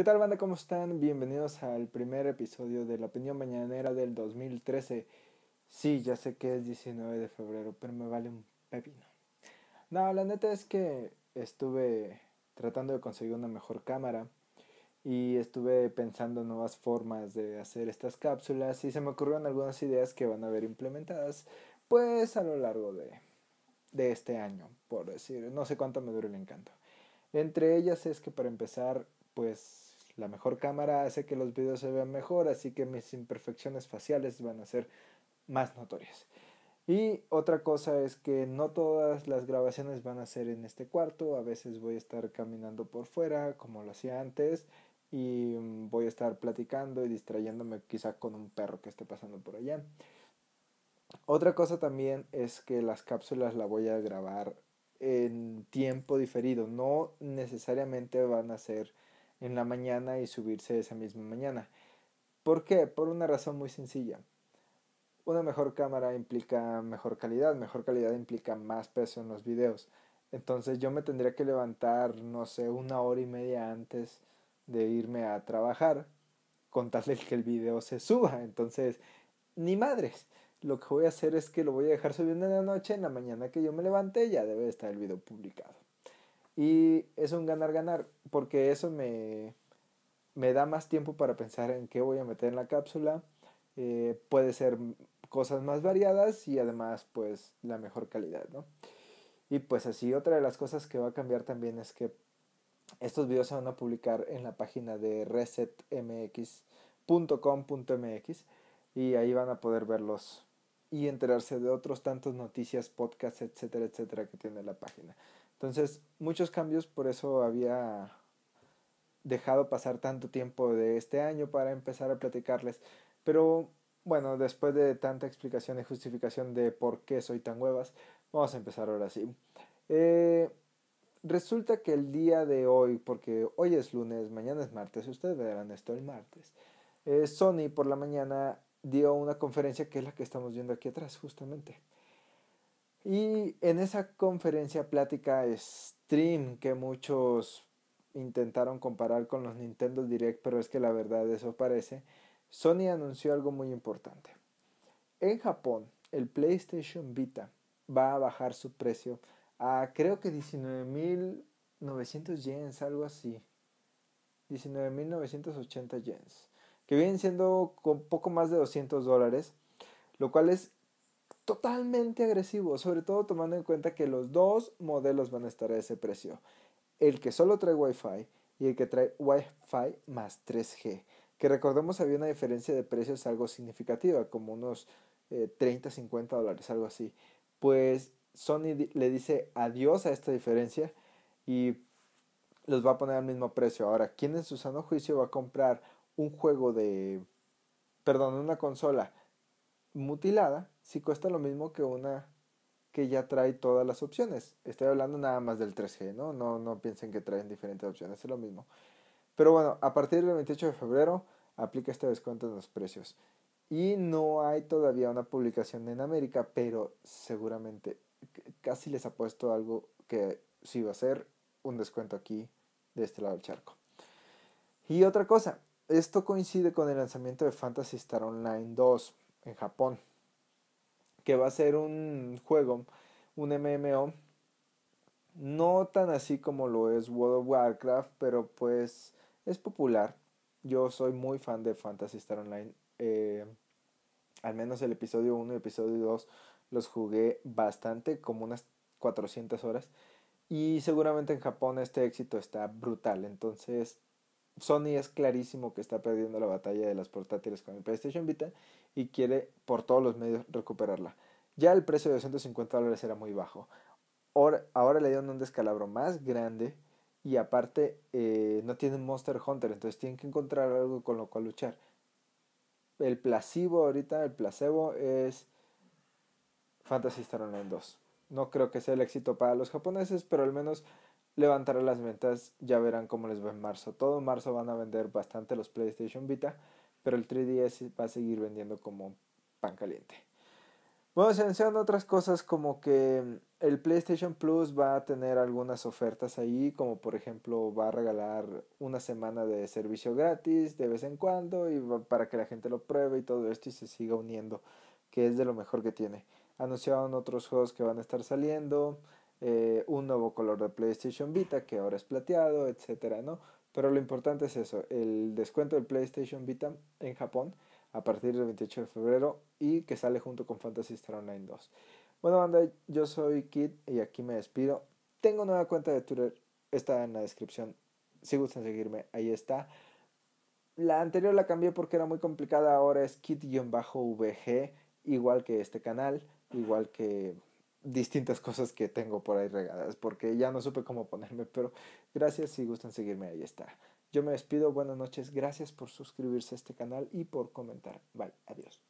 ¿Qué tal banda? ¿Cómo están? Bienvenidos al primer episodio de la opinión mañanera del 2013. Sí, ya sé que es 19 de febrero, pero me vale un pepino. No, la neta es que estuve tratando de conseguir una mejor cámara y estuve pensando nuevas formas de hacer estas cápsulas y se me ocurrieron algunas ideas que van a ver implementadas pues a lo largo de, de este año, por decir, no sé cuánto me dure el encanto. Entre ellas es que para empezar, pues la mejor cámara hace que los videos se vean mejor, así que mis imperfecciones faciales van a ser más notorias. Y otra cosa es que no todas las grabaciones van a ser en este cuarto, a veces voy a estar caminando por fuera como lo hacía antes y mm, voy a estar platicando y distrayéndome quizá con un perro que esté pasando por allá. Otra cosa también es que las cápsulas las voy a grabar en tiempo diferido, no necesariamente van a ser en la mañana y subirse esa misma mañana. ¿Por qué? Por una razón muy sencilla. Una mejor cámara implica mejor calidad, mejor calidad implica más peso en los videos. Entonces yo me tendría que levantar, no sé, una hora y media antes de irme a trabajar con tal de que el video se suba. Entonces, ni madres. Lo que voy a hacer es que lo voy a dejar subiendo en la noche, en la mañana que yo me levante ya debe estar el video publicado. Y es un ganar-ganar, porque eso me, me da más tiempo para pensar en qué voy a meter en la cápsula. Eh, puede ser cosas más variadas y además pues la mejor calidad, ¿no? Y pues así, otra de las cosas que va a cambiar también es que estos videos se van a publicar en la página de resetmx.com.mx y ahí van a poder verlos y enterarse de otros tantos noticias, podcasts, etcétera, etcétera que tiene la página. Entonces, muchos cambios, por eso había dejado pasar tanto tiempo de este año para empezar a platicarles. Pero bueno, después de tanta explicación y justificación de por qué soy tan huevas, vamos a empezar ahora sí. Eh, resulta que el día de hoy, porque hoy es lunes, mañana es martes, ustedes verán esto el martes, eh, Sony por la mañana dio una conferencia que es la que estamos viendo aquí atrás justamente. Y en esa conferencia plática stream que muchos intentaron comparar con los Nintendo Direct, pero es que la verdad eso parece, Sony anunció algo muy importante. En Japón, el PlayStation Vita va a bajar su precio a creo que 19.900 yens, algo así. 19.980 yens, que vienen siendo con poco más de 200 dólares, lo cual es totalmente agresivo, sobre todo tomando en cuenta que los dos modelos van a estar a ese precio. El que solo trae Wi-Fi y el que trae Wi-Fi más 3G. Que recordemos había una diferencia de precios algo significativa, como unos 30, eh, 50 dólares, algo así. Pues Sony le dice adiós a esta diferencia y los va a poner al mismo precio. Ahora, ¿quién en su sano juicio va a comprar un juego de... perdón, una consola mutilada si cuesta lo mismo que una que ya trae todas las opciones. Estoy hablando nada más del 3G, ¿no? No, no piensen que traen diferentes opciones, es lo mismo. Pero bueno, a partir del 28 de febrero aplica este descuento en los precios. Y no hay todavía una publicación en América, pero seguramente casi les ha puesto algo que sí va a ser un descuento aquí de este lado del charco. Y otra cosa, esto coincide con el lanzamiento de Fantasy Star Online 2 en Japón que va a ser un juego, un MMO, no tan así como lo es World of Warcraft, pero pues es popular. Yo soy muy fan de Fantasy Star Online. Eh, al menos el episodio 1 y el episodio 2 los jugué bastante, como unas 400 horas. Y seguramente en Japón este éxito está brutal. Entonces Sony es clarísimo que está perdiendo la batalla de las portátiles con el PlayStation Vita y quiere por todos los medios recuperarla. Ya el precio de 250 dólares era muy bajo. Ahora, le dieron un descalabro más grande y aparte eh, no tienen Monster Hunter, entonces tienen que encontrar algo con lo cual luchar. El placebo ahorita, el placebo es Fantasy Star Online 2. No creo que sea el éxito para los japoneses, pero al menos levantará las ventas. Ya verán cómo les va en marzo. Todo marzo van a vender bastante los PlayStation Vita pero el 3DS va a seguir vendiendo como pan caliente. Bueno, se anunciaron otras cosas como que mm, el PlayStation Plus va a tener algunas ofertas ahí, como por ejemplo va a regalar una semana de servicio gratis de vez en cuando y para que la gente lo pruebe y todo esto y se siga uniendo, que es de lo mejor que tiene. Anunciaron otros juegos que van a estar saliendo, eh, un nuevo color de PlayStation Vita que ahora es plateado, etcétera, ¿no? Pero lo importante es eso, el descuento del PlayStation Vita en Japón a partir del 28 de febrero y que sale junto con Fantasy Star Online 2. Bueno, banda, yo soy Kit y aquí me despido. Tengo nueva cuenta de Twitter, está en la descripción. Si gustan seguirme, ahí está. La anterior la cambié porque era muy complicada, ahora es kid-vg, igual que este canal, igual que distintas cosas que tengo por ahí regadas, porque ya no supe cómo ponerme, pero gracias si gustan seguirme, ahí está. Yo me despido, buenas noches, gracias por suscribirse a este canal y por comentar. Bye, adiós.